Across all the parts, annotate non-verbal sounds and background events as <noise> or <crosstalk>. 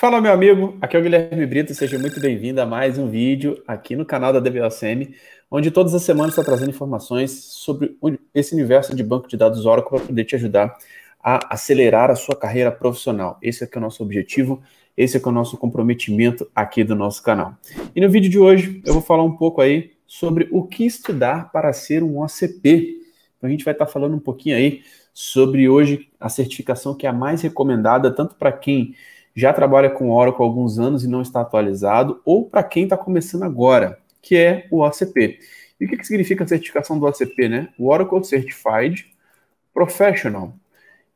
Fala, meu amigo. Aqui é o Guilherme Brito. Seja muito bem-vindo a mais um vídeo aqui no canal da DBOCM, onde todas as semanas está trazendo informações sobre esse universo de banco de dados Oracle para poder te ajudar a acelerar a sua carreira profissional. Esse é, é o nosso objetivo, esse é, é o nosso comprometimento aqui do nosso canal. E no vídeo de hoje eu vou falar um pouco aí sobre o que estudar para ser um OCP. Então, a gente vai estar tá falando um pouquinho aí sobre hoje a certificação que é a mais recomendada tanto para quem já trabalha com Oracle há alguns anos e não está atualizado, ou para quem está começando agora, que é o ACP. E o que, que significa a certificação do ACP, né? O Oracle Certified Professional.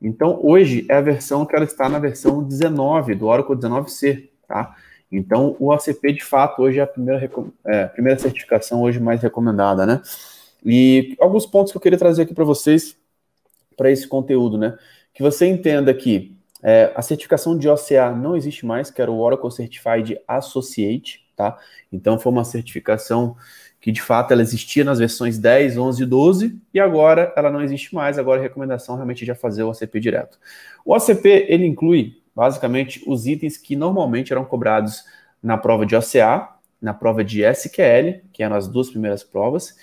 Então, hoje é a versão que ela está na versão 19, do Oracle 19C, tá? Então, o ACP, de fato, hoje é a primeira, é, primeira certificação hoje mais recomendada, né? E alguns pontos que eu queria trazer aqui para vocês, para esse conteúdo, né? Que você entenda que é, a certificação de OCA não existe mais, que era o Oracle Certified Associate, tá? Então foi uma certificação que de fato ela existia nas versões 10, 11 e 12, e agora ela não existe mais, agora a recomendação é realmente de já fazer o OCP direto. O OCP, ele inclui basicamente os itens que normalmente eram cobrados na prova de OCA, na prova de SQL, que eram as duas primeiras provas,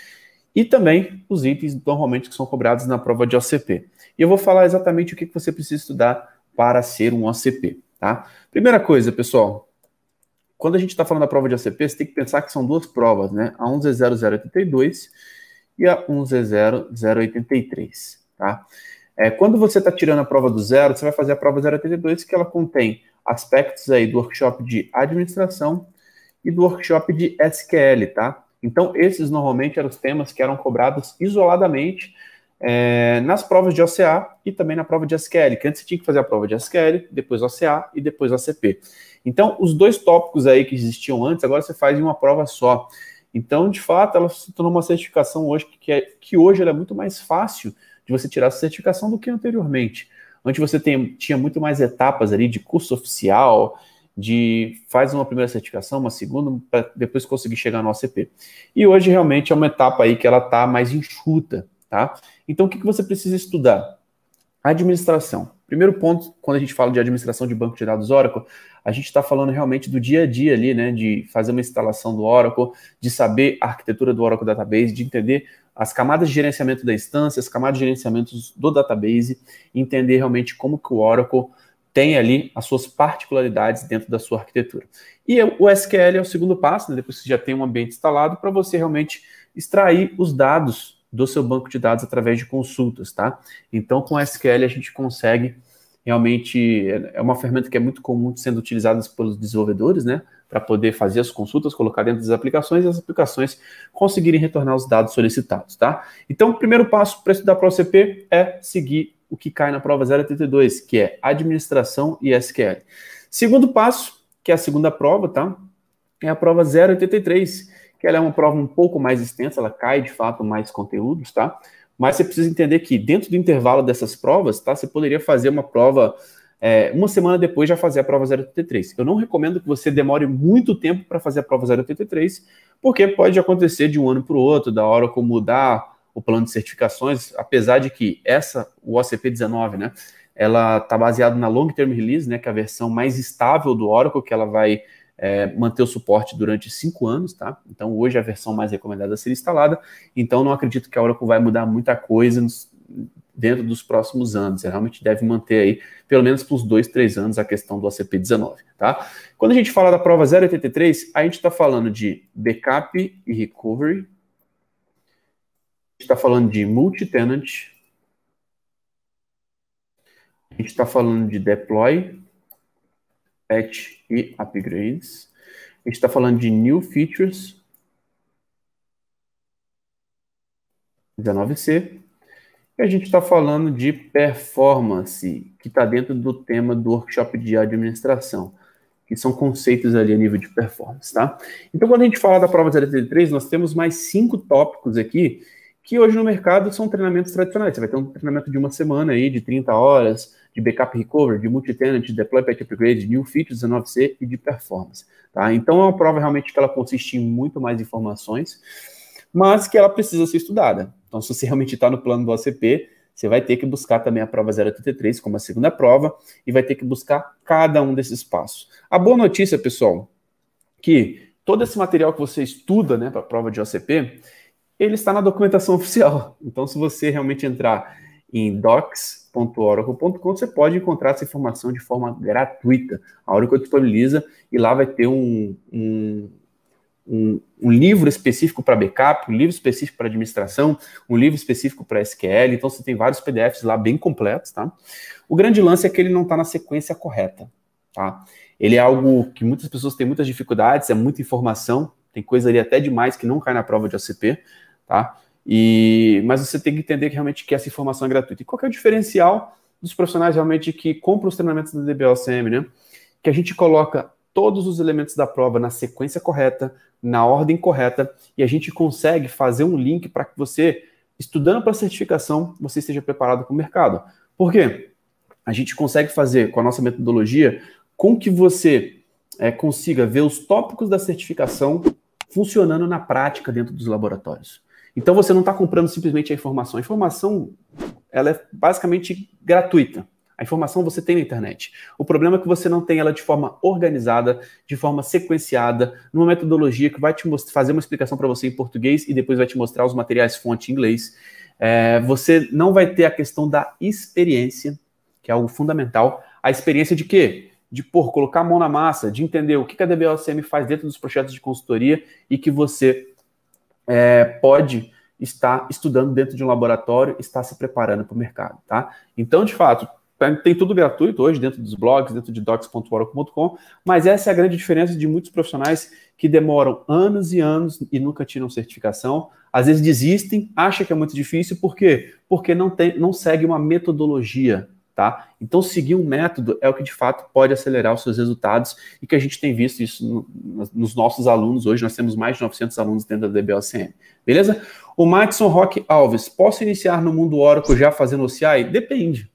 e também os itens normalmente que são cobrados na prova de OCP. E eu vou falar exatamente o que você precisa estudar para ser um ACP, tá? Primeira coisa, pessoal, quando a gente está falando da prova de ACP, você tem que pensar que são duas provas, né? A 110082 e a 110083, tá? É, quando você está tirando a prova do zero, você vai fazer a prova 082, que ela contém aspectos aí do workshop de administração e do workshop de SQL, tá? Então, esses normalmente eram os temas que eram cobrados isoladamente é, nas provas de OCA e também na prova de SQL, que antes você tinha que fazer a prova de SQL, depois OCA e depois OCP. Então, os dois tópicos aí que existiam antes, agora você faz em uma prova só. Então, de fato, ela se tornou uma certificação hoje que, é, que hoje é muito mais fácil de você tirar essa certificação do que anteriormente. Antes você tem, tinha muito mais etapas ali de curso oficial, de faz uma primeira certificação, uma segunda, para depois conseguir chegar no OCP. E hoje realmente é uma etapa aí que ela está mais enxuta, tá? Então, o que, que você precisa estudar? Administração. Primeiro ponto, quando a gente fala de administração de banco de dados Oracle, a gente está falando realmente do dia a dia ali, né? De fazer uma instalação do Oracle, de saber a arquitetura do Oracle Database, de entender as camadas de gerenciamento da instância, as camadas de gerenciamento do database, entender realmente como que o Oracle tem ali as suas particularidades dentro da sua arquitetura. E o SQL é o segundo passo, né? depois que você já tem um ambiente instalado, para você realmente extrair os dados do seu banco de dados através de consultas, tá? Então, com SQL a gente consegue realmente é uma ferramenta que é muito comum sendo utilizada pelos desenvolvedores, né? Para poder fazer as consultas, colocar dentro das aplicações e as aplicações conseguirem retornar os dados solicitados, tá? Então, o primeiro passo para estudar para o CP é seguir o que cai na prova 032, que é administração e SQL. Segundo passo, que é a segunda prova, tá? É a prova 083, que ela é uma prova um pouco mais extensa, ela cai de fato mais conteúdos, tá? Mas você precisa entender que dentro do intervalo dessas provas, tá? Você poderia fazer uma prova é, uma semana depois já fazer a prova 083. Eu não recomendo que você demore muito tempo para fazer a prova 083, porque pode acontecer de um ano para o outro, da hora como mudar o plano de certificações, apesar de que essa, o OCP 19, né? Ela está baseada na long term release, né? Que é a versão mais estável do Oracle, que ela vai é, manter o suporte durante cinco anos, tá? Então hoje é a versão mais recomendada a ser instalada, então não acredito que a Oracle vai mudar muita coisa nos, dentro dos próximos anos. Você realmente deve manter aí, pelo menos para os dois, três anos, a questão do ACP-19, tá? Quando a gente fala da prova 083, a gente está falando de backup e recovery, a gente está falando de multi-tenant, a gente está falando de deploy, patch e upgrades. A gente está falando de new features 19C. E a gente está falando de performance, que está dentro do tema do workshop de administração, que são conceitos ali a nível de performance, tá? Então, quando a gente fala da prova 033, nós temos mais cinco tópicos aqui que hoje no mercado são treinamentos tradicionais. Você vai ter um treinamento de uma semana aí, de 30 horas, de backup recovery, de multi-tenant, de deploy patch upgrade, new features 19C e de performance. Tá? Então é uma prova realmente que ela consiste em muito mais informações, mas que ela precisa ser estudada. Então, se você realmente está no plano do ACP, você vai ter que buscar também a prova 033 como a segunda prova e vai ter que buscar cada um desses passos. A boa notícia, pessoal, que todo esse material que você estuda né, para a prova de OCP, ele está na documentação oficial. Então, se você realmente entrar em docs.oracle.com, você pode encontrar essa informação de forma gratuita. A Oracle disponibiliza e lá vai ter um, um, um, um livro específico para backup, um livro específico para administração, um livro específico para SQL. Então, você tem vários PDFs lá bem completos, tá? O grande lance é que ele não está na sequência correta, tá? Ele é algo que muitas pessoas têm muitas dificuldades, é muita informação, tem coisa ali até demais que não cai na prova de OCP, tá? E, mas você tem que entender que realmente que essa informação é gratuita. E qual é o diferencial dos profissionais realmente que compram os treinamentos da DBOCM, né? Que a gente coloca todos os elementos da prova na sequência correta, na ordem correta, e a gente consegue fazer um link para que você, estudando para a certificação, você esteja preparado para o mercado. Por quê? A gente consegue fazer com a nossa metodologia com que você é, consiga ver os tópicos da certificação funcionando na prática dentro dos laboratórios. Então você não está comprando simplesmente a informação. A informação ela é basicamente gratuita. A informação você tem na internet. O problema é que você não tem ela de forma organizada, de forma sequenciada, numa metodologia que vai te fazer uma explicação para você em português e depois vai te mostrar os materiais fonte em inglês. É, você não vai ter a questão da experiência, que é algo fundamental. A experiência de quê? De pôr, colocar a mão na massa, de entender o que a DBOCM faz dentro dos projetos de consultoria e que você é, pode estar estudando dentro de um laboratório, estar se preparando para o mercado, tá? Então, de fato, tem tudo gratuito hoje dentro dos blogs, dentro de docs.oracle.com, mas essa é a grande diferença de muitos profissionais que demoram anos e anos e nunca tiram certificação, às vezes desistem, acham que é muito difícil, por quê? Porque não, tem, não segue uma metodologia Tá? Então, seguir um método é o que de fato pode acelerar os seus resultados e que a gente tem visto isso no, nos nossos alunos. Hoje nós temos mais de 900 alunos dentro da DBOCM, beleza? O Maxon Roque Alves, posso iniciar no mundo Oracle já fazendo OCI? Depende,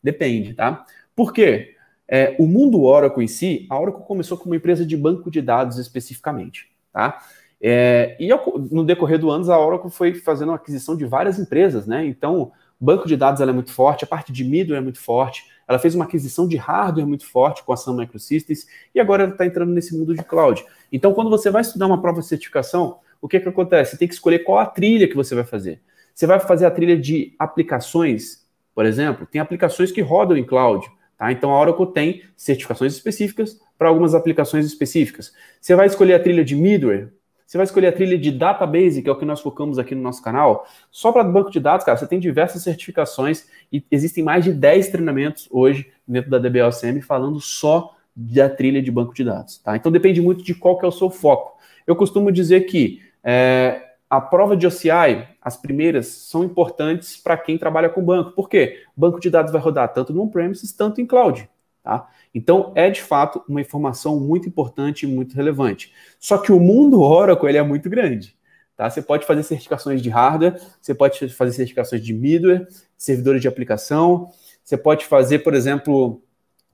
depende, tá? Por quê? É, o mundo Oracle em si, a Oracle começou como uma empresa de banco de dados especificamente, tá? É, e no decorrer do anos, a Oracle foi fazendo aquisição de várias empresas, né? Então, Banco de dados ela é muito forte, a parte de middleware é muito forte, ela fez uma aquisição de hardware muito forte com a Sun Microsystems e agora ela está entrando nesse mundo de cloud. Então, quando você vai estudar uma prova de certificação, o que, que acontece? Você tem que escolher qual a trilha que você vai fazer. Você vai fazer a trilha de aplicações, por exemplo, tem aplicações que rodam em cloud. Tá? Então a Oracle tem certificações específicas para algumas aplicações específicas. Você vai escolher a trilha de middleware, você vai escolher a trilha de database, que é o que nós focamos aqui no nosso canal. Só para banco de dados, cara, você tem diversas certificações e existem mais de 10 treinamentos hoje dentro da DBLCM falando só da trilha de banco de dados, tá? Então depende muito de qual que é o seu foco. Eu costumo dizer que é, a prova de OCI, as primeiras, são importantes para quem trabalha com banco. Por quê? Banco de dados vai rodar tanto no on-premises, tanto em cloud. Tá? Então, é de fato uma informação muito importante e muito relevante. Só que o mundo Oracle ele é muito grande. Tá? Você pode fazer certificações de hardware, você pode fazer certificações de middleware, servidores de aplicação, você pode fazer, por exemplo,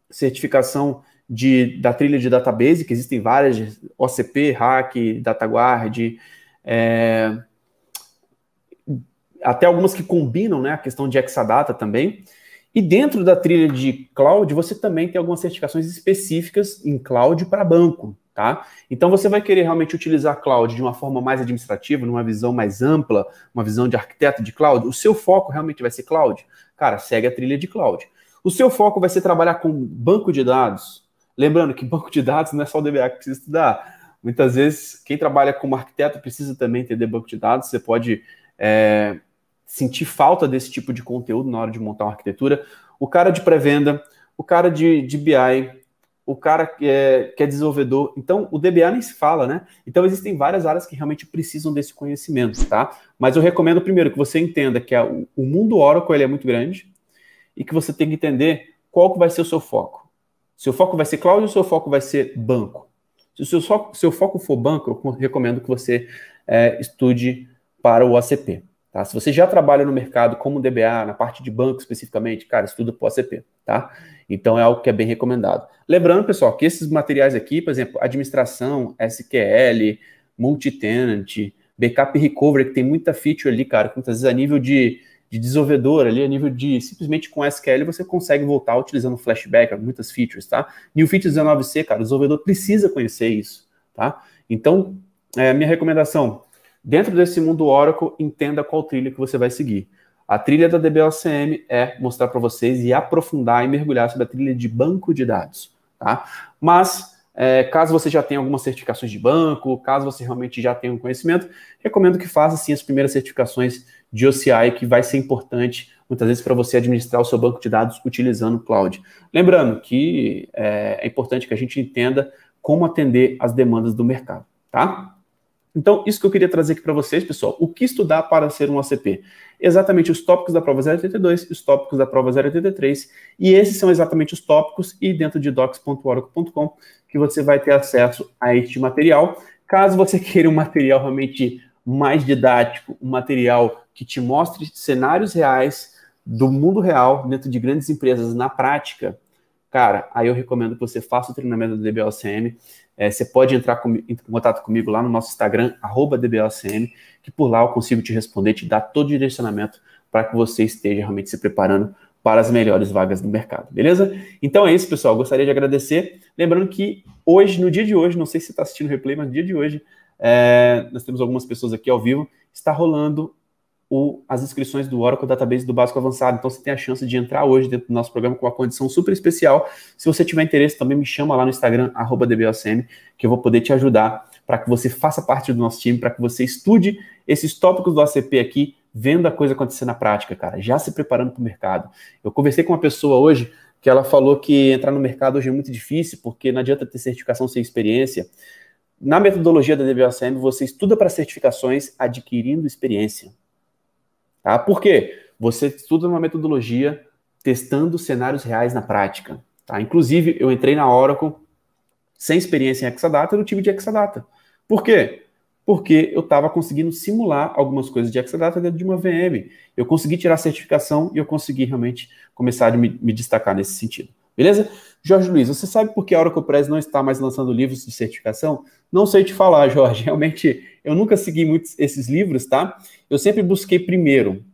certificação de, da trilha de database, que existem várias, OCP, Hack, DataGuard, é, até algumas que combinam né, a questão de Exadata também. E dentro da trilha de cloud, você também tem algumas certificações específicas em cloud para banco, tá? Então você vai querer realmente utilizar cloud de uma forma mais administrativa, numa visão mais ampla, uma visão de arquiteto de cloud. O seu foco realmente vai ser cloud? Cara, segue a trilha de cloud. O seu foco vai ser trabalhar com banco de dados. Lembrando que <laughs> banco de dados não é só o DBA que precisa estudar. Muitas vezes, quem trabalha como arquiteto precisa também entender banco de dados. Você pode é sentir falta desse tipo de conteúdo na hora de montar uma arquitetura, o cara de pré-venda, o cara de, de BI, o cara que é, que é desenvolvedor. Então, o DBA nem se fala, né? Então, existem várias áreas que realmente precisam desse conhecimento, tá? Mas eu recomendo primeiro que você entenda que a, o mundo Oracle ele é muito grande e que você tem que entender qual que vai ser o seu foco. Seu foco vai ser cloud ou seu foco vai ser banco? Se o seu, seu foco for banco, eu recomendo que você é, estude para o ACP. Tá? Se você já trabalha no mercado como DBA, na parte de banco especificamente, cara, estuda para o ACP, tá? Então é algo que é bem recomendado. Lembrando, pessoal, que esses materiais aqui, por exemplo, administração, SQL, multitenant, backup recovery, que tem muita feature ali, cara, que muitas vezes a nível de, de desenvolvedor ali, a nível de simplesmente com SQL você consegue voltar utilizando flashback, muitas features, tá? New Feature 19C, cara, o desenvolvedor precisa conhecer isso, tá? Então, é, minha recomendação, Dentro desse mundo Oracle, entenda qual trilha que você vai seguir. A trilha da DBOCM é mostrar para vocês e aprofundar e mergulhar sobre a trilha de banco de dados. Tá? Mas, é, caso você já tenha algumas certificações de banco, caso você realmente já tenha um conhecimento, recomendo que faça sim as primeiras certificações de OCI, que vai ser importante muitas vezes para você administrar o seu banco de dados utilizando o cloud. Lembrando que é, é importante que a gente entenda como atender as demandas do mercado, tá? Então, isso que eu queria trazer aqui para vocês, pessoal. O que estudar para ser um ACP? Exatamente os tópicos da prova 082, os tópicos da prova 083, e esses são exatamente os tópicos, e dentro de docs.oracle.com que você vai ter acesso a este material. Caso você <laughs> queira um material realmente mais didático, um material que te mostre cenários reais do mundo real dentro de grandes empresas na prática, cara, aí eu recomendo que você faça o treinamento do DBOCM. É, você pode entrar com, em contato comigo lá no nosso Instagram, DBOCM, que por lá eu consigo te responder, te dar todo o direcionamento para que você esteja realmente se preparando para as melhores vagas do mercado, beleza? Então é isso, pessoal. Gostaria de agradecer. Lembrando que hoje, no dia de hoje, não sei se você está assistindo o replay, mas no dia de hoje, é, nós temos algumas pessoas aqui ao vivo, está rolando o, as inscrições do Oracle Database do Básico Avançado. Então, você tem a chance de entrar hoje dentro do nosso programa com uma condição super especial. Se você tiver interesse, também me chama lá no Instagram, DBOCM, que eu vou poder te ajudar para que você faça parte do nosso time, para que você estude esses tópicos do ACP aqui, vendo a coisa acontecer na prática, cara, já se preparando para o mercado. Eu conversei com uma pessoa hoje que ela falou que entrar no mercado hoje é muito difícil, porque não adianta ter certificação sem experiência. Na metodologia da DBOCM, você estuda para certificações adquirindo experiência. Tá? Por quê? Você estuda uma metodologia testando cenários reais na prática. Tá? Inclusive, eu entrei na Oracle sem experiência em Exadata, no time de Exadata. Por quê? Porque eu estava conseguindo simular algumas coisas de Exadata dentro de uma VM. Eu consegui tirar a certificação e eu consegui realmente começar a me, me destacar nesse sentido. Beleza? Jorge Luiz, você sabe por que a Oracle não está mais lançando livros de certificação? Não sei te falar, <laughs> Jorge. Realmente, eu nunca segui muitos esses livros, tá? Eu sempre busquei primeiro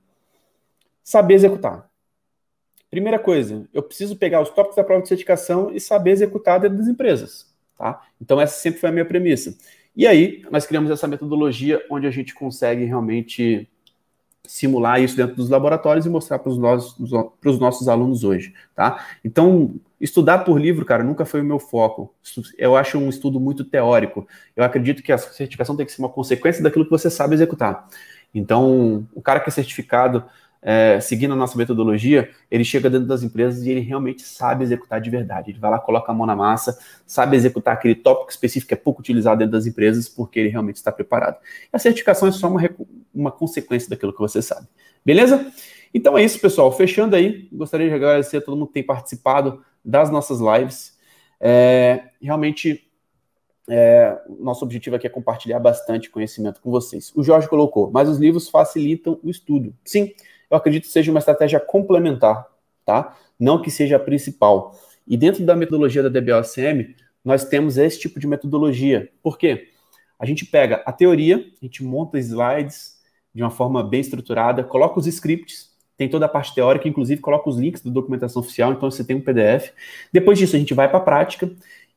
saber executar. Primeira coisa, eu preciso pegar os tópicos da prova de certificação e saber executar dentro das empresas, tá? Então essa sempre foi a minha premissa. E aí, nós criamos essa metodologia onde a gente consegue realmente simular isso dentro dos laboratórios e mostrar para os nossos, nossos alunos hoje, tá? Então, estudar por livro, cara, nunca foi o meu foco. Eu acho um estudo muito teórico. Eu acredito que a certificação tem que ser uma consequência daquilo que você sabe executar. Então, o cara que é certificado é, seguindo a nossa metodologia, ele chega dentro das empresas e ele realmente sabe executar de verdade. Ele vai lá, coloca a mão na massa, sabe executar aquele tópico específico que é pouco utilizado dentro das empresas, porque ele realmente está preparado. A certificação é só uma, uma consequência daquilo que você sabe. Beleza? Então é isso, pessoal. Fechando aí, gostaria de agradecer a todo mundo que tem participado das nossas lives. É, realmente, é, nosso objetivo aqui é compartilhar bastante conhecimento com vocês. O Jorge colocou, mas os livros facilitam o estudo. Sim, eu acredito que seja uma estratégia complementar, tá? Não que seja a principal. E dentro da metodologia da DBOSM, nós temos esse tipo de metodologia. Por quê? A gente pega a teoria, a gente monta slides de uma forma bem estruturada, coloca os scripts, tem toda a parte teórica, inclusive coloca os links da documentação oficial, então você tem um PDF. Depois disso, a gente vai para a prática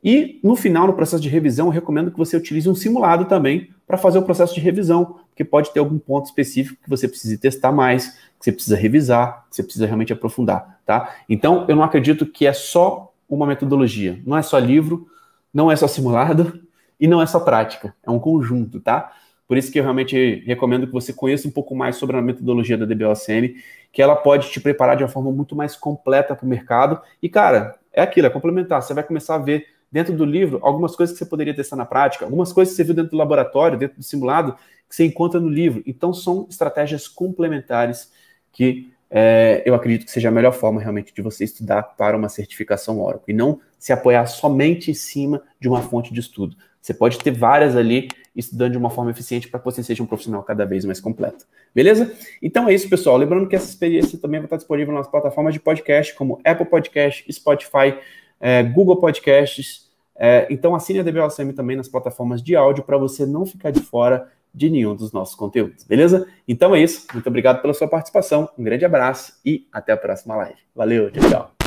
e no final, no processo de revisão, eu recomendo que você utilize um simulado também para fazer o processo de revisão, porque pode ter algum ponto específico que você precise testar mais, que você precisa revisar, que você precisa realmente aprofundar, tá? Então, eu não acredito que é só uma metodologia, não é só livro, não é só simulado e não é só prática, é um conjunto, tá? Por isso que eu realmente recomendo que você conheça um pouco mais sobre a metodologia da DBOCM, que ela pode te preparar de uma forma muito mais completa para o mercado. E, cara, é aquilo, é complementar. Você vai começar a ver dentro do livro, algumas coisas que você poderia testar na prática, algumas coisas que você viu dentro do laboratório, dentro do simulado, que você encontra no livro. Então, são estratégias complementares que é, eu acredito que seja a melhor forma realmente de você estudar para uma certificação Oracle e não se apoiar somente em cima de uma fonte de estudo. Você pode ter várias ali estudando de uma forma eficiente para que você seja um profissional cada vez mais completo. Beleza? Então é isso, pessoal. Lembrando que essa experiência também vai estar disponível nas plataformas de podcast, como Apple Podcast, Spotify, é, Google Podcasts. É, então assine a DBOCM também nas plataformas de áudio para você não ficar de fora de nenhum dos nossos conteúdos, beleza? Então é isso. Muito obrigado pela sua participação. Um grande abraço e até a próxima live. Valeu, tchau, tchau.